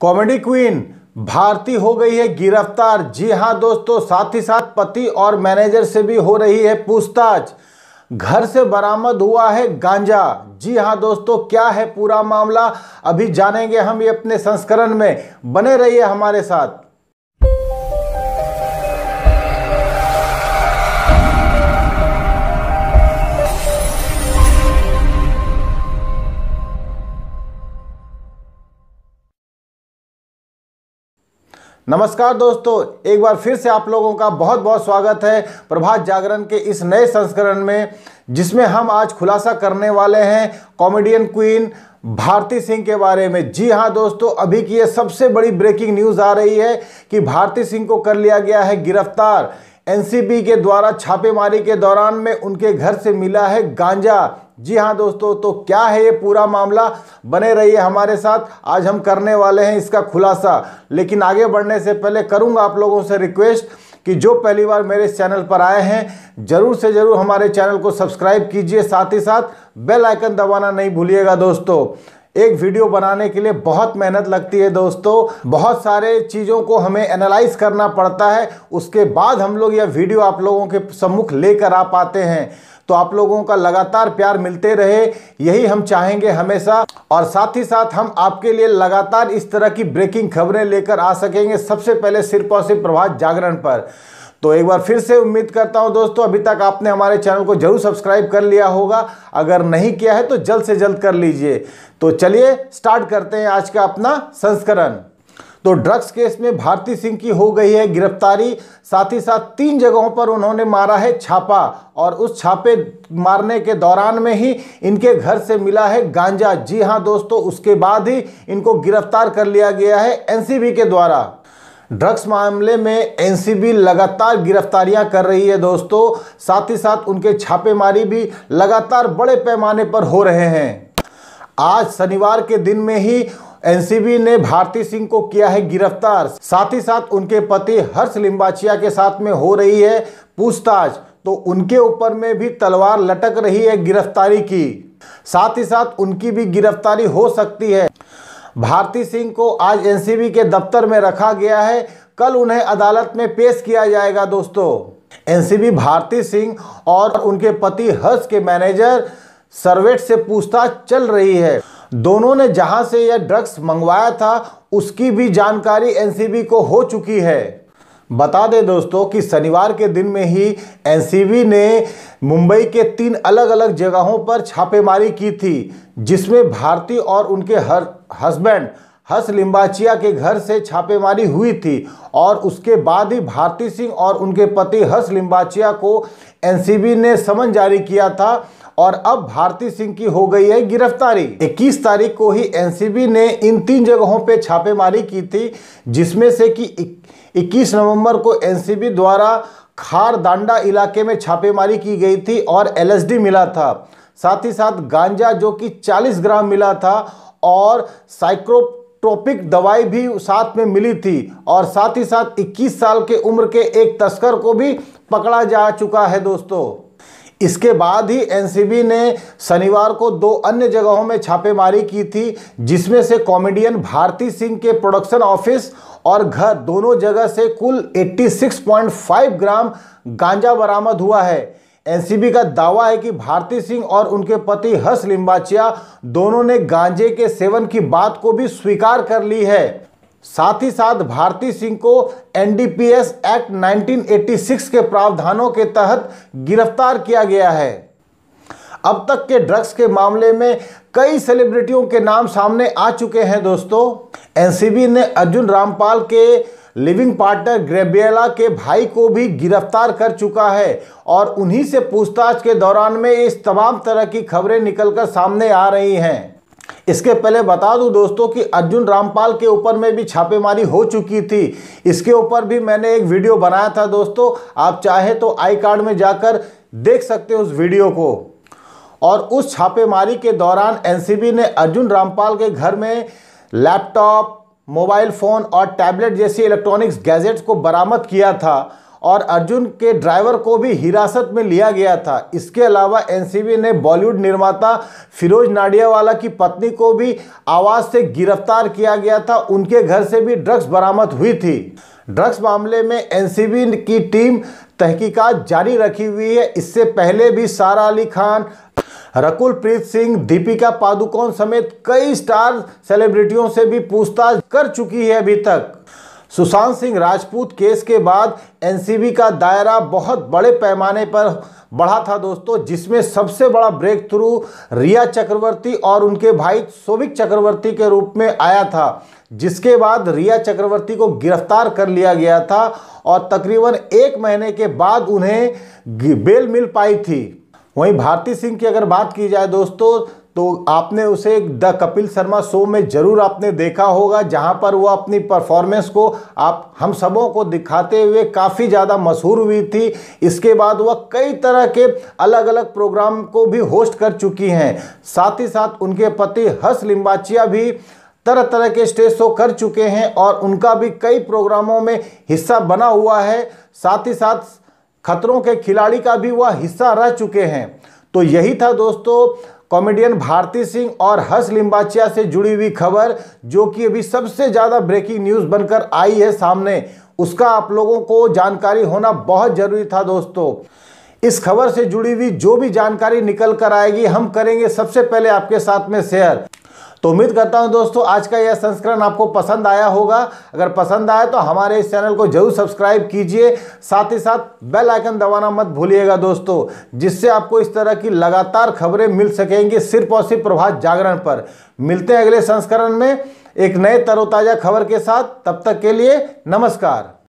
comedy queen Bharti हो गई है गिरफ्तार जी हाँ दोस्तों साथ ही साथ पति और मैनेजर से भी हो रही है पूछताछ घर से बरामद हुआ है गांजा जी हाँ दोस्तों क्या है पूरा मामला अभी जानेंगे हम ये अपने संस्करण में बने रहिए हमारे साथ नमस्कार दोस्तों एक बार फिर से आप लोगों का बहुत बहुत स्वागत है प्रभात जागरण के इस नए संस्करण में जिसमें हम आज खुलासा करने वाले हैं कॉमेडियन क्वीन भारती सिंह के बारे में जी हाँ दोस्तों अभी की ये सबसे बड़ी ब्रेकिंग न्यूज़ आ रही है कि भारती सिंह को कर लिया गया है गिरफ्तार एनसीबी के द्वारा छापेमारी के दौरान में उनके घर से मिला है गांजा जी हाँ दोस्तों तो क्या है ये पूरा मामला बने रहिए हमारे साथ आज हम करने वाले हैं इसका खुलासा लेकिन आगे बढ़ने से पहले करूँगा आप लोगों से रिक्वेस्ट कि जो पहली बार मेरे इस चैनल पर आए हैं ज़रूर से ज़रूर हमारे चैनल को सब्सक्राइब कीजिए साथ ही साथ बेल आइकन दबाना नहीं भूलिएगा दोस्तों एक वीडियो बनाने के लिए बहुत मेहनत लगती है दोस्तों बहुत सारे चीज़ों को हमें एनालाइज करना पड़ता है उसके बाद हम लोग यह वीडियो आप लोगों के सम्मुख लेकर आ पाते हैं तो आप लोगों का लगातार प्यार मिलते रहे यही हम चाहेंगे हमेशा और साथ ही साथ हम आपके लिए लगातार इस तरह की ब्रेकिंग खबरें लेकर आ सकेंगे सबसे पहले सिर्फ और सिर्फ प्रभात जागरण पर तो एक बार फिर से उम्मीद करता हूं दोस्तों अभी तक आपने हमारे चैनल को जरूर सब्सक्राइब कर लिया होगा अगर नहीं किया है तो जल्द से जल्द कर लीजिए तो चलिए स्टार्ट करते हैं आज का अपना संस्करण तो ड्रग्स केस में भारती सिंह की हो गई है गिरफ्तारी साथ ही साथ तीन जगहों पर उन्होंने मारा है छापा और उस छापे मारने के दौरान में ही इनके घर से मिला है गांजा जी हाँ दोस्तों उसके बाद ही इनको गिरफ्तार कर लिया गया है एनसीबी के द्वारा ड्रग्स मामले में एनसीबी लगातार गिरफ्तारियां कर रही है दोस्तों साथ ही साथ उनके छापेमारी भी लगातार बड़े पैमाने पर हो रहे हैं आज शनिवार के दिन में ही एनसीबी ने भारती सिंह को किया है गिरफ्तार साथ ही साथ उनके पति हर्ष लिम्बाचिया के साथ में हो रही है पूछताछ तो उनके ऊपर में भी तलवार लटक रही है गिरफ्तारी की साथ ही साथ उनकी भी गिरफ्तारी हो सकती है भारती सिंह को आज एनसीबी के दफ्तर में रखा गया है कल उन्हें अदालत में पेश किया जाएगा दोस्तों एनसीबी भारती सिंह और उनके पति हर्ष के मैनेजर सर्वेट से पूछताछ चल रही है दोनों ने जहां से यह ड्रग्स मंगवाया था उसकी भी जानकारी एनसीबी को हो चुकी है बता दें दोस्तों कि शनिवार के दिन में ही एनसीबी ने मुंबई के तीन अलग अलग जगहों पर छापेमारी की थी जिसमें भारती और उनके हर हस्बैंड हर्ष लिम्बाचिया के घर से छापेमारी हुई थी और उसके बाद ही भारती सिंह और उनके पति हर्ष लिम्बाचिया को एनसीबी ने समन जारी किया था और अब भारती सिंह की हो गई है गिरफ्तारी 21 तारीख को ही एनसीबी ने इन तीन जगहों पे छापेमारी की थी जिसमें से कि 21 नवंबर को एनसीबी द्वारा खारदांडा इलाके में छापेमारी की गई थी और एलएसडी मिला था साथ ही साथ गांजा जो कि 40 ग्राम मिला था और साइक्रो टॉपिक दवाई भी साथ में मिली थी और साथ ही साथ 21 साल के उम्र के एक तस्कर को भी पकड़ा जा चुका है दोस्तों इसके बाद ही एनसीबी ने शनिवार को दो अन्य जगहों में छापेमारी की थी जिसमें से कॉमेडियन भारती सिंह के प्रोडक्शन ऑफिस और घर दोनों जगह से कुल 86.5 ग्राम गांजा बरामद हुआ है एनसीबी का दावा है कि भारती सिंह और उनके पति हर्ष लिम्बाचिया दोनों ने गांजे के सेवन की बात को भी स्वीकार कर ली है साथ ही साथ भारती सिंह को एनडीपीएस एक्ट 1986 के प्रावधानों के तहत गिरफ्तार किया गया है अब तक के ड्रग्स के मामले में कई सेलिब्रिटियों के नाम सामने आ चुके हैं दोस्तों एनसीबी ने अर्जुन रामपाल के लिविंग पार्टनर ग्रेबियला के भाई को भी गिरफ्तार कर चुका है और उन्हीं से पूछताछ के दौरान में इस तमाम तरह की खबरें निकलकर सामने आ रही हैं इसके पहले बता दूं दोस्तों कि अर्जुन रामपाल के ऊपर में भी छापेमारी हो चुकी थी इसके ऊपर भी मैंने एक वीडियो बनाया था दोस्तों आप चाहे तो आई कार्ड में जाकर देख सकते हो उस वीडियो को और उस छापेमारी के दौरान एनसीबी ने अर्जुन रामपाल के घर में लैपटॉप मोबाइल फ़ोन और टैबलेट जैसी इलेक्ट्रॉनिक्स गैजेट्स को बरामद किया था और अर्जुन के ड्राइवर को भी हिरासत में लिया गया था इसके अलावा एनसीबी ने बॉलीवुड निर्माता फिरोज नाडियावाला की पत्नी को भी आवाज से गिरफ्तार किया गया था उनके घर से भी ड्रग्स बरामद हुई थी ड्रग्स मामले में एनसीबी की टीम तहकीकात जारी रखी हुई है इससे पहले भी सारा अली खान रकुल प्रीत सिंह दीपिका पादुकोण समेत कई स्टार सेलिब्रिटियों से भी पूछताछ कर चुकी है अभी तक सुशांत सिंह राजपूत केस के बाद एनसीबी का दायरा बहुत बड़े पैमाने पर बढ़ा था दोस्तों जिसमें सबसे बड़ा ब्रेक थ्रू रिया चक्रवर्ती और उनके भाई सोभिक चक्रवर्ती के रूप में आया था जिसके बाद रिया चक्रवर्ती को गिरफ्तार कर लिया गया था और तकरीबन एक महीने के बाद उन्हें बेल मिल पाई थी वहीं भारती सिंह की अगर बात की जाए दोस्तों तो आपने उसे द कपिल शर्मा शो में ज़रूर आपने देखा होगा जहां पर वो अपनी परफॉर्मेंस को आप हम सबों को दिखाते हुए काफ़ी ज़्यादा मशहूर हुई थी इसके बाद वह कई तरह के अलग अलग प्रोग्राम को भी होस्ट कर चुकी हैं साथ ही साथ उनके पति हर्ष लिम्बाचिया भी तरह तरह के स्टेज शो कर चुके हैं और उनका भी कई प्रोग्रामों में हिस्सा बना हुआ है साथ ही साथ खतरों के खिलाड़ी का भी वह हिस्सा रह चुके हैं तो यही था दोस्तों कॉमेडियन भारती सिंह और हर्ष लिम्बाचिया से जुड़ी हुई खबर जो कि अभी सबसे ज़्यादा ब्रेकिंग न्यूज़ बनकर आई है सामने उसका आप लोगों को जानकारी होना बहुत ज़रूरी था दोस्तों इस खबर से जुड़ी हुई जो भी जानकारी निकल कर आएगी हम करेंगे सबसे पहले आपके साथ में शेयर तो उम्मीद करता हूँ दोस्तों आज का यह संस्करण आपको पसंद आया होगा अगर पसंद आया तो हमारे इस चैनल को जरूर सब्सक्राइब कीजिए साथ ही साथ बेल आइकन दबाना मत भूलिएगा दोस्तों जिससे आपको इस तरह की लगातार खबरें मिल सकेंगी सिर्फ और सिर्फ प्रभात जागरण पर मिलते हैं अगले संस्करण में एक नए तरोताज़ा खबर के साथ तब तक के लिए नमस्कार